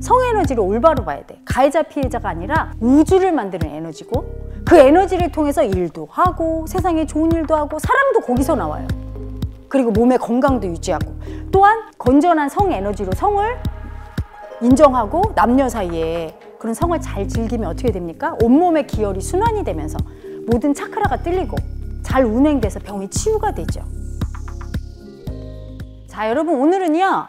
성에너지를 올바로 봐야 돼 가해자 피해자가 아니라 우주를 만드는 에너지고 그 에너지를 통해서 일도 하고 세상에 좋은 일도 하고 사람도 거기서 나와요 그리고 몸의 건강도 유지하고 또한 건전한 성에너지로 성을 인정하고 남녀 사이에 그런 성을 잘 즐기면 어떻게 됩니까? 온몸의 기혈이 순환이 되면서 모든 차크라가 뚫리고 잘 운행돼서 병이 치유가 되죠 자 여러분 오늘은요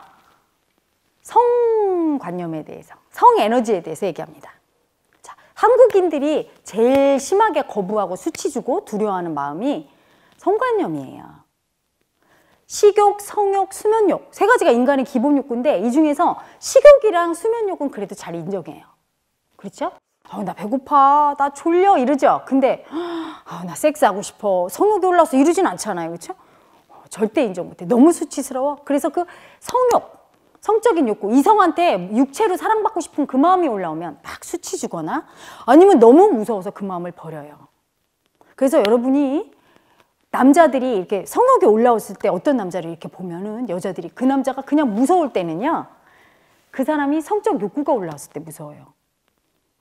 성관념에 대해서, 성에너지에 대해서 얘기합니다. 자, 한국인들이 제일 심하게 거부하고 수치주고 두려워하는 마음이 성관념이에요. 식욕, 성욕, 수면욕 세 가지가 인간의 기본 욕구인데 이 중에서 식욕이랑 수면욕은 그래도 잘 인정해요. 그렇죠? 어, 나 배고파, 나 졸려 이러죠. 근데 어, 나 섹스하고 싶어, 성욕이 올라서 와 이러진 않잖아요, 그렇죠? 어, 절대 인정 못해. 너무 수치스러워. 그래서 그 성욕 성적인 욕구, 이성한테 육체로 사랑받고 싶은 그 마음이 올라오면 막 수치주거나 아니면 너무 무서워서 그 마음을 버려요. 그래서 여러분이 남자들이 이렇게 성욕이 올라왔을 때 어떤 남자를 이렇게 보면은 여자들이 그 남자가 그냥 무서울 때는요. 그 사람이 성적 욕구가 올라왔을 때 무서워요.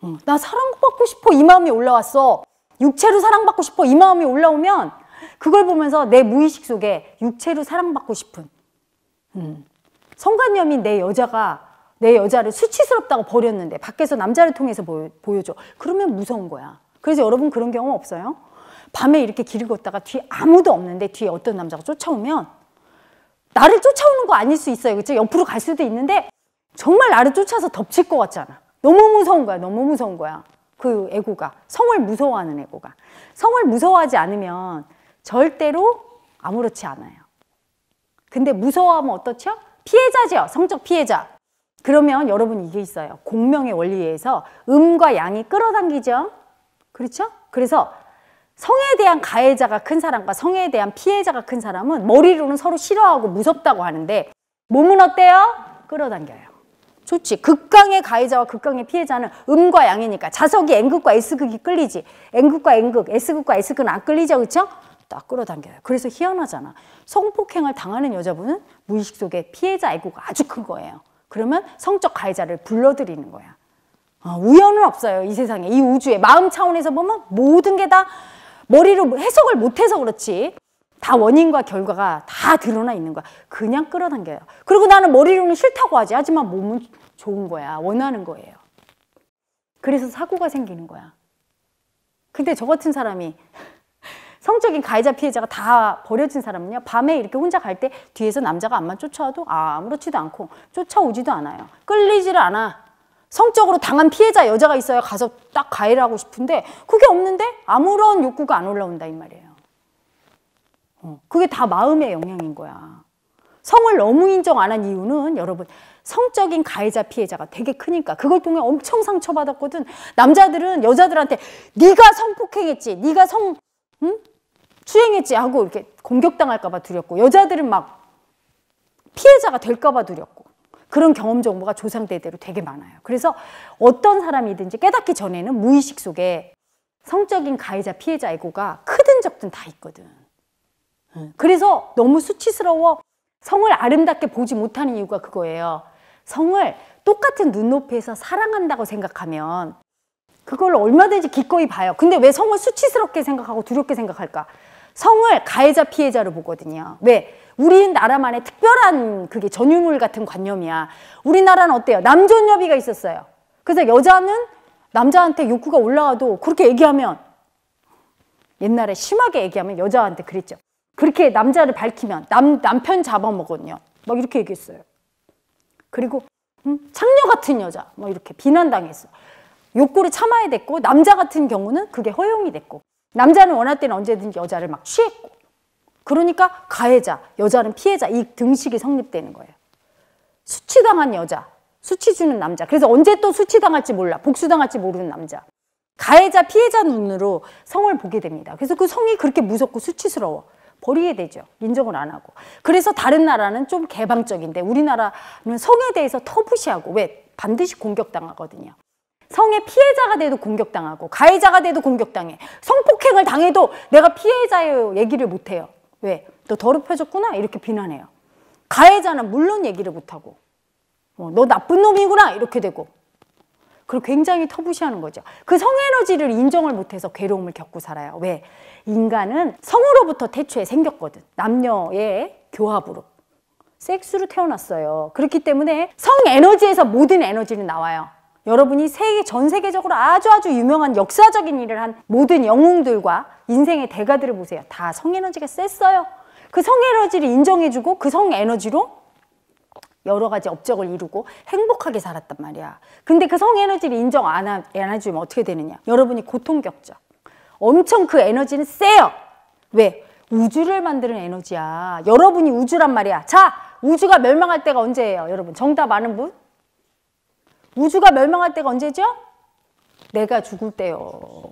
응. 나 사랑받고 싶어 이 마음이 올라왔어. 육체로 사랑받고 싶어 이 마음이 올라오면 그걸 보면서 내 무의식 속에 육체로 사랑받고 싶은 음, 성관념이내 여자가 내 여자를 수치스럽다고 버렸는데 밖에서 남자를 통해서 보여, 줘 그러면 무서운 거야. 그래서 여러분 그런 경우 없어요? 밤에 이렇게 길을 걷다가 뒤에 아무도 없는데 뒤에 어떤 남자가 쫓아오면 나를 쫓아오는 거 아닐 수 있어요. 그치? 옆으로 갈 수도 있는데 정말 나를 쫓아서 덮칠 것 같잖아. 너무 무서운 거야. 너무 무서운 거야. 그 애고가. 성을 무서워하는 애고가. 성을 무서워하지 않으면 절대로 아무렇지 않아요. 근데 무서워하면 어떻죠? 피해자죠. 성적 피해자. 그러면 여러분 이게 있어요. 공명의 원리에 서 음과 양이 끌어당기죠. 그렇죠? 그래서 성에 대한 가해자가 큰 사람과 성에 대한 피해자가 큰 사람은 머리로는 서로 싫어하고 무섭다고 하는데 몸은 어때요? 끌어당겨요. 좋지. 극강의 가해자와 극강의 피해자는 음과 양이니까 자석이 N극과 S극이 끌리지. N극과 N극, S극과 S극은 안 끌리죠. 그렇죠? 딱 끌어당겨요. 그래서 희한하잖아. 성폭행을 당하는 여자분은 무의식 속에 피해자 애고가 아주 큰 거예요. 그러면 성적 가해자를 불러들이는 거야. 어, 우연은 없어요. 이 세상에, 이 우주에. 마음 차원에서 보면 모든 게 다 머리로 해석을 못해서 그렇지. 다 원인과 결과가 다 드러나 있는 거야. 그냥 끌어당겨요. 그리고 나는 머리로는 싫다고 하지. 하지만 몸은 좋은 거야. 원하는 거예요. 그래서 사고가 생기는 거야. 근데 저 같은 사람이 성적인 가해자 피해자가 다 버려진 사람은요. 밤에 이렇게 혼자 갈 때 뒤에서 남자가 암만 쫓아와도 아무렇지도 않고 쫓아오지도 않아요. 끌리지를 않아. 성적으로 당한 피해자 여자가 있어야 가서 딱 가해를 하고 싶은데 그게 없는데 아무런 욕구가 안 올라온다 이 말이에요. 어, 그게 다 마음의 영향인 거야. 성을 너무 인정 안 한 이유는 여러분 성적인 가해자 피해자가 되게 크니까 그걸 통해 엄청 상처받았거든. 남자들은 여자들한테 네가 성폭행했지, 네가 성 응? 추행했지 하고 이렇게 공격당할까봐 두렵고 여자들은 막 피해자가 될까봐 두렵고 그런 경험 정보가 조상대대로 되게 많아요. 그래서 어떤 사람이든지 깨닫기 전에는 무의식 속에 성적인 가해자 피해자 애고가 크든 적든 다 있거든. 그래서 너무 수치스러워 성을 아름답게 보지 못하는 이유가 그거예요. 성을 똑같은 눈높이에서 사랑한다고 생각하면 그걸 얼마든지 기꺼이 봐요. 근데 왜 성을 수치스럽게 생각하고 두렵게 생각할까? 성을 가해자 피해자로 보거든요. 왜? 우리나라만의 특별한 그게 전유물 같은 관념이야. 우리나라는 어때요? 남존여비가 있었어요. 그래서 여자는 남자한테 욕구가 올라와도 그렇게 얘기하면 옛날에 심하게 얘기하면 여자한테 그랬죠. 그렇게 남자를 밝히면 남, 남편 잡아먹었냐. 막 이렇게 얘기했어요. 그리고 음, 창녀 같은 여자 막 뭐 이렇게 비난당했어. 욕구를 참아야 됐고 남자 같은 경우는 그게 허용이 됐고 남자는 원할 때는 언제든지 여자를 막 취했고 그러니까 가해자, 여자는 피해자 이 등식이 성립되는 거예요. 수치당한 여자, 수치 주는 남자. 그래서 언제 또 수치당할지 몰라. 복수당할지 모르는 남자. 가해자, 피해자 눈으로 성을 보게 됩니다. 그래서 그 성이 그렇게 무섭고 수치스러워. 버리게 되죠. 인정을 안 하고. 그래서 다른 나라는 좀 개방적인데 우리나라는 성에 대해서 터부시하고 왜 반드시 공격당하거든요. 성의 피해자가 돼도 공격당하고 가해자가 돼도 공격당해. 성폭행을 당해도 내가 피해자예요 얘기를 못해요. 왜? 너 더럽혀졌구나 이렇게 비난해요. 가해자는 물론 얘기를 못하고 어, 너 나쁜 놈이구나 이렇게 되고 그리고 굉장히 터부시하는 거죠. 그 성에너지를 인정을 못해서 괴로움을 겪고 살아요. 왜? 인간은 성으로부터 태초에 생겼거든. 남녀의 교합으로. 섹스로 태어났어요. 그렇기 때문에 성에너지에서 모든 에너지는 나와요. 여러분이 세계 전 세계적으로 아주 아주 유명한 역사적인 일을 한 모든 영웅들과 인생의 대가들을 보세요. 다 성에너지가 셌어요. 그 성에너지를 인정해주고 그 성에너지로 여러 가지 업적을 이루고 행복하게 살았단 말이야. 근데 그 성에너지를 인정 안, 해주면 어떻게 되느냐. 여러분이 고통 겪죠. 엄청 그 에너지는 세요. 왜? 우주를 만드는 에너지야. 여러분이 우주란 말이야. 자, 우주가 멸망할 때가 언제예요? 여러분 정답 아는 분? 우주가 멸망할 때가 언제죠? 내가 죽을 때요.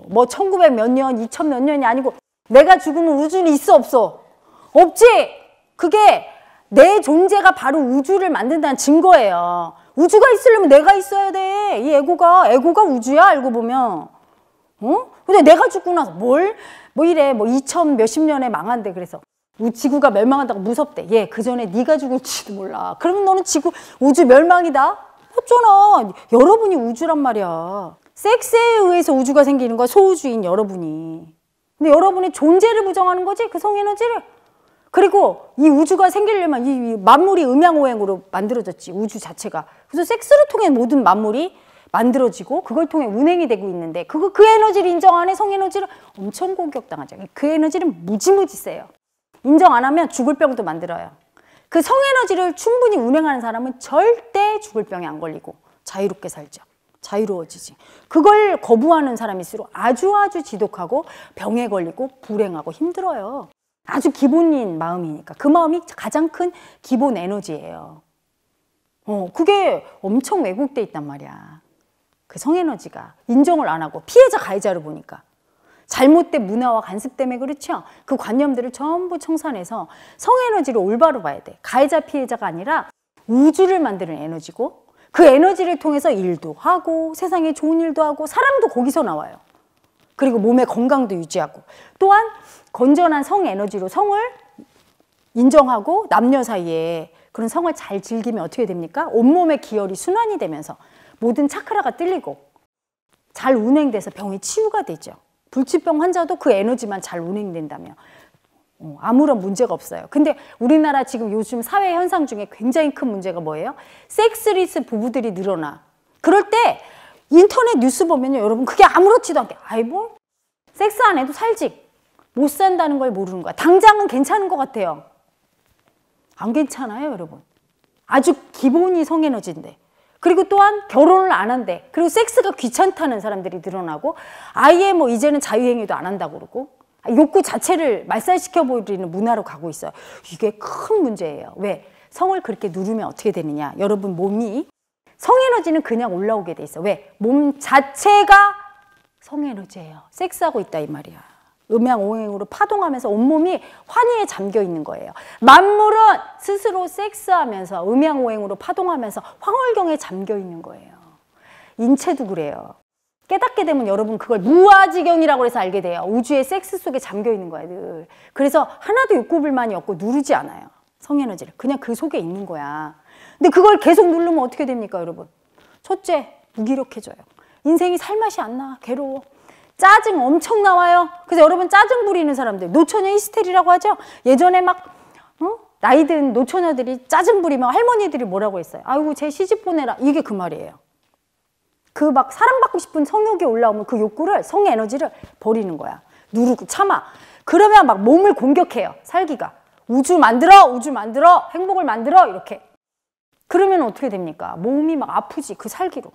뭐 1900 몇 년, 2000 몇 년이 아니고 내가 죽으면 우주는 있어 없어? 없지. 그게 내 존재가 바로 우주를 만든다는 증거예요. 우주가 있으려면 내가 있어야 돼. 이 에고가 에고가 우주야 알고 보면. 어? 근데 내가 죽고 나서 뭘? 뭐 이래 뭐 2000 몇십 년에 망한대 그래서 지구가 멸망한다고 무섭대. 예, 그 전에 네가 죽을지도 몰라. 그러면 너는 지구 우주 멸망이다. 어쩌나 여러분이 우주란 말이야. 섹스에 의해서 우주가 생기는 거야 소우주인 여러분이. 근데 여러분의 존재를 부정하는 거지 그 성에너지를. 그리고 이 우주가 생기려면 이 만물이 음양오행으로 만들어졌지 우주 자체가. 그래서 섹스를 통해 모든 만물이 만들어지고 그걸 통해 운행이 되고 있는데 그거 그 에너지를 인정 안 해 성에너지를 엄청 공격당하죠. 그 에너지는 무지무지 세요. 인정 안 하면 죽을 병도 만들어요. 그 성에너지를 충분히 운행하는 사람은 절대 죽을 병에 안 걸리고 자유롭게 살죠. 자유로워지지. 그걸 거부하는 사람일수록 아주 아주 지독하고 병에 걸리고 불행하고 힘들어요. 아주 기본인 마음이니까. 그 마음이 가장 큰 기본 에너지예요. 어, 그게 엄청 왜곡돼 있단 말이야. 그 성에너지가 인정을 안 하고 피해자 가해자를 보니까 잘못된 문화와 관습 때문에 그렇죠. 그 관념들을 전부 청산해서 성에너지를 올바로 봐야 돼. 가해자 피해자가 아니라 우주를 만드는 에너지고 그 에너지를 통해서 일도 하고 세상에 좋은 일도 하고 사랑도 거기서 나와요. 그리고 몸의 건강도 유지하고 또한 건전한 성 에너지로 성을 인정하고 남녀 사이에 그런 성을 잘 즐기면 어떻게 됩니까? 온몸의 기혈이 순환이 되면서 모든 차크라가 뚫리고 잘 운행돼서 병이 치유가 되죠. 불치병 환자도 그 에너지만 잘 운행된다면 어, 아무런 문제가 없어요. 근데 우리나라 지금 요즘 사회 현상 중에 굉장히 큰 문제가 뭐예요? 섹스리스 부부들이 늘어나. 그럴 때 인터넷 뉴스 보면요, 여러분 그게 아무렇지도 않게 아이 뭐 섹스 안 해도 살지 못 산다는 걸 모르는 거야. 당장은 괜찮은 것 같아요. 안 괜찮아요, 여러분. 아주 기본이 성에너지인데. 그리고 또한 결혼을 안 한대. 그리고 섹스가 귀찮다는 사람들이 늘어나고 아예 뭐 이제는 자유행위도 안 한다고 그러고 욕구 자체를 말살시켜 버리는 문화로 가고 있어요. 이게 큰 문제예요. 왜? 성을 그렇게 누르면 어떻게 되느냐. 여러분 몸이 성에너지는 그냥 올라오게 돼 있어. 왜? 몸 자체가 성에너지예요. 섹스하고 있다 이 말이야. 음양오행으로 파동하면서 온몸이 환희에 잠겨 있는 거예요. 만물은 스스로 섹스하면서 음양오행으로 파동하면서 황홀경에 잠겨 있는 거예요. 인체도 그래요. 깨닫게 되면 여러분 그걸 무아지경이라고 해서 알게 돼요. 우주의 섹스 속에 잠겨 있는 거야 늘. 그래서 하나도 욕구불만이 없고 누르지 않아요. 성에너지를. 그냥 그 속에 있는 거야. 근데 그걸 계속 누르면 어떻게 됩니까 여러분? 첫째 무기력해져요. 인생이 살맛이 안 나. 괴로워. 짜증 엄청 나와요. 그래서 여러분 짜증 부리는 사람들 노처녀 히스테리라고 하죠. 예전에 막 어? 나이든 노처녀들이 짜증 부리면 할머니들이 뭐라고 했어요? 아이고 제 시집 보내라 이게 그 말이에요. 그 막 사랑받고 싶은 성욕이 올라오면 그 욕구를 성의 에너지를 버리는 거야. 누르고 참아. 그러면 막 몸을 공격해요. 살기가 우주 만들어 우주 만들어 행복을 만들어 이렇게. 그러면 어떻게 됩니까? 몸이 막 아프지 그 살기로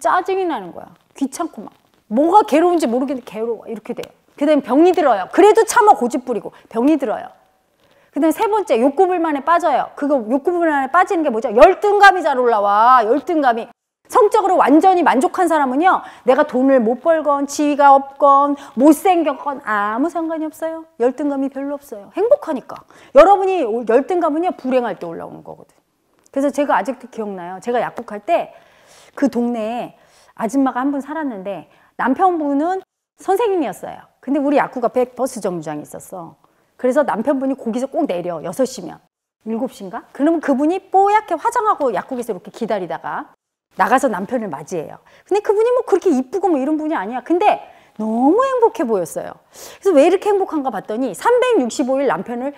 짜증이 나는 거야. 귀찮고 막. 뭐가 괴로운지 모르겠는데 괴로워 이렇게 돼요. 그 다음에 병이 들어요. 그래도 참아 고집 부리고 병이 들어요. 그 다음에 세 번째 욕구불만에 빠져요. 그거 욕구불만에 빠지는 게 뭐죠? 열등감이 잘 올라와. 열등감이. 성적으로 완전히 만족한 사람은요. 내가 돈을 못 벌건 지위가 없건 못생겼건 아무 상관이 없어요. 열등감이 별로 없어요. 행복하니까. 여러분이 열등감은요. 불행할 때 올라오는 거거든. 그래서 제가 아직도 기억나요. 제가 약국할 때 그 동네에 아줌마가 한 분 살았는데 남편분은 선생님이었어요. 근데 우리 약국 앞에 버스 정류장이 있었어. 그래서 남편분이 거기서 꼭 내려, 6 시면 7 시인가 그러면 그분이 뽀얗게 화장하고 약국에서 이렇게 기다리다가 나가서 남편을 맞이해요. 근데 그분이 뭐 그렇게 이쁘고 뭐 이런 분이 아니야. 근데 너무 행복해 보였어요. 그래서 왜 이렇게 행복한가 봤더니 365일 남편을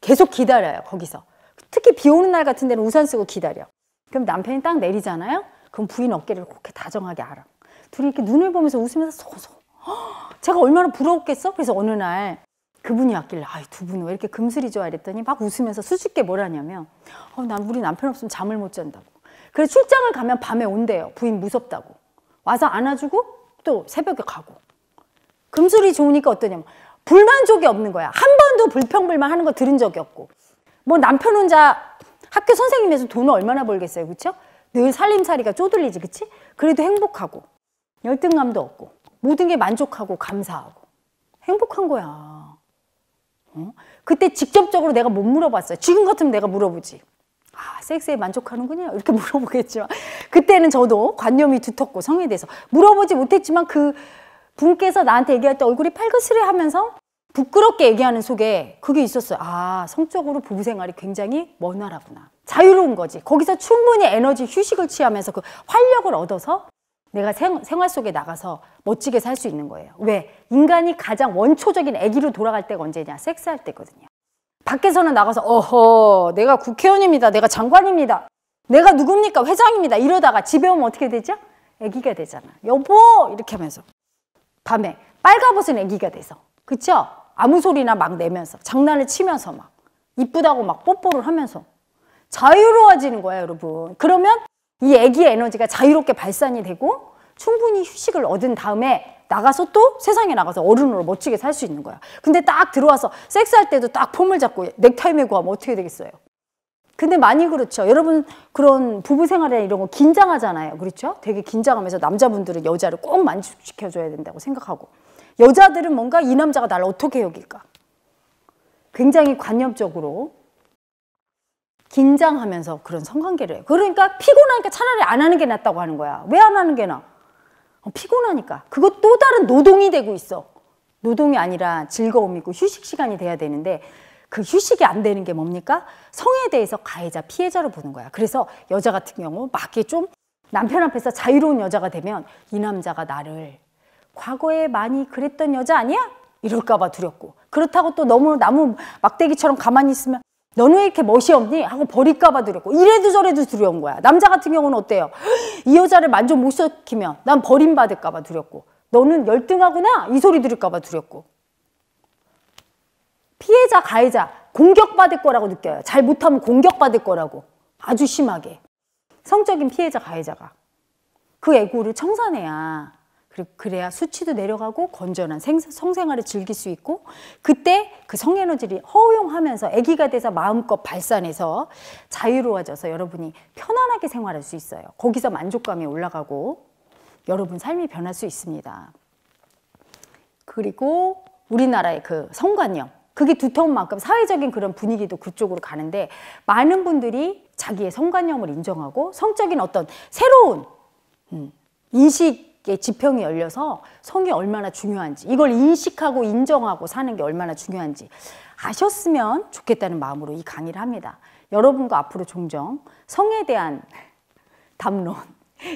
계속 기다려요, 거기서. 특히 비 오는 날 같은 데는 우산 쓰고 기다려. 그럼 남편이 딱 내리잖아요? 그럼 부인 어깨를 그렇게 다정하게 알아. 둘이 이렇게 눈을 보면서 웃으면서 서서 제가 얼마나 부러웠겠어? 그래서 어느 날 그분이 왔길래 아이 두분은왜 이렇게 금슬이죠? 이랬더니 막 웃으면서 수줍게 뭐라냐면 어, 난 우리 남편 없으면 잠을 못 잔다고 그래서 출장을 가면 밤에 온대요 부인 무섭다고 와서 안아주고 또 새벽에 가고 금슬이 좋으니까 어떠냐면 불만족이 없는 거야 한 번도 불평불만 하는 거 들은 적이 없고 뭐 남편 혼자 학교 선생님에서 돈을 얼마나 벌겠어요 그쵸? 늘 살림살이가 쪼들리지 그치? 그래도 행복하고 열등감도 없고 모든 게 만족하고 감사하고 행복한 거야. 어? 그때 직접적으로 내가 못 물어봤어요. 지금 같으면 내가 물어보지. 아, 섹스에 만족하는군요. 이렇게 물어보겠지만 그때는 저도 관념이 두텁고 성에 대해서 물어보지 못했지만 그 분께서 나한테 얘기할 때 얼굴이 팔그스레 하면서 부끄럽게 얘기하는 속에 그게 있었어요. 아, 성적으로 부부 생활이 굉장히 먼 나라구나. 자유로운 거지. 거기서 충분히 에너지 휴식을 취하면서 그 활력을 얻어서 내가 생, 생활 속에 나가서 멋지게 살 수 있는 거예요. 왜? 인간이 가장 원초적인 애기로 돌아갈 때가 언제냐? 섹스할 때거든요. 밖에서는 나가서 어허 내가 국회의원입니다. 내가 장관입니다. 내가 누굽니까? 회장입니다. 이러다가 집에 오면 어떻게 되죠? 애기가 되잖아. 여보 이렇게 하면서 밤에 빨가벗은 애기가 돼서 그쵸? 아무 소리나 막 내면서 장난을 치면서 막 이쁘다고 막 뽀뽀를 하면서 자유로워지는 거야 여러분. 그러면 이 애기의 에너지가 자유롭게 발산이 되고 충분히 휴식을 얻은 다음에 나가서 또 세상에 나가서 어른으로 멋지게 살 수 있는 거야. 근데 딱 들어와서 섹스할 때도 딱 폼을 잡고 넥타이 메고 하면 어떻게 되겠어요? 근데 많이 그렇죠. 여러분 그런 부부 생활이나 이런 거 긴장하잖아요. 그렇죠? 되게 긴장하면서 남자분들은 여자를 꼭 만족시켜줘야 된다고 생각하고 여자들은 뭔가 이 남자가 나를 어떻게 여길까? 굉장히 관념적으로 긴장하면서 그런 성관계를 해요. 그러니까 피곤하니까 차라리 안 하는 게 낫다고 하는 거야. 왜 안 하는 게 나? 어, 피곤하니까. 그것 또 다른 노동이 되고 있어. 노동이 아니라 즐거움이고 휴식 시간이 돼야 되는데 그 휴식이 안 되는 게 뭡니까? 성에 대해서 가해자, 피해자로 보는 거야. 그래서 여자 같은 경우 막게 좀 남편 앞에서 자유로운 여자가 되면 이 남자가 나를 과거에 많이 그랬던 여자 아니야? 이럴까봐 두렵고 그렇다고 또 너무 나무 막대기처럼 가만히 있으면 너는 왜 이렇게 멋이 없니? 하고 버릴까봐 두렵고 이래도 저래도 두려운 거야. 남자 같은 경우는 어때요? 이 여자를 만족 못 시키면 난 버림받을까봐 두렵고 너는 열등하구나 이 소리 들을까봐 두렵고 피해자 가해자 공격받을 거라고 느껴요. 잘 못하면 공격받을 거라고 아주 심하게 성적인 피해자 가해자가 그 애고를 청산해야 그래야 수치도 내려가고 건전한 생, 성생활을 즐길 수 있고 그때 그 성에너지를 허용하면서 아기가 돼서 마음껏 발산해서 자유로워져서 여러분이 편안하게 생활할 수 있어요. 거기서 만족감이 올라가고 여러분 삶이 변할 수 있습니다. 그리고 우리나라의 그 성관념 그게 두터운 만큼 사회적인 그런 분위기도 그쪽으로 가는데 많은 분들이 자기의 성관념을 인정하고 성적인 어떤 새로운 음, 인식 지평이 열려서 성이 얼마나 중요한지 이걸 인식하고 인정하고 사는 게 얼마나 중요한지 아셨으면 좋겠다는 마음으로 이 강의를 합니다. 여러분과 앞으로 종종 성에 대한 담론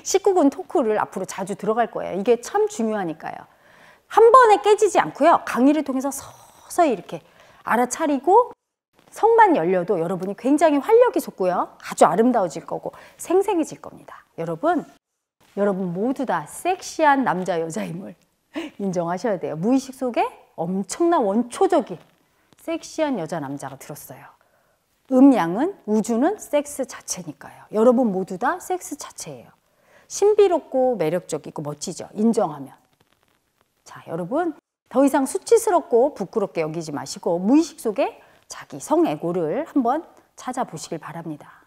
19분 토크를 앞으로 자주 들어갈 거예요. 이게 참 중요하니까요. 한 번에 깨지지 않고요. 강의를 통해서 서서히 이렇게 알아차리고 성만 열려도 여러분이 굉장히 활력이 솟고요. 아주 아름다워질 거고 생생해질 겁니다. 여러분 여러분 모두 다 섹시한 남자 여자임을 인정하셔야 돼요. 무의식 속에 엄청난 원초적인 섹시한 여자 남자가 들었어요. 음양은 우주는 섹스 자체니까요. 여러분 모두 다 섹스 자체예요. 신비롭고 매력적이고 멋지죠. 인정하면. 자, 여러분 더 이상 수치스럽고 부끄럽게 여기지 마시고 무의식 속에 자기 성애고를 한번 찾아보시길 바랍니다.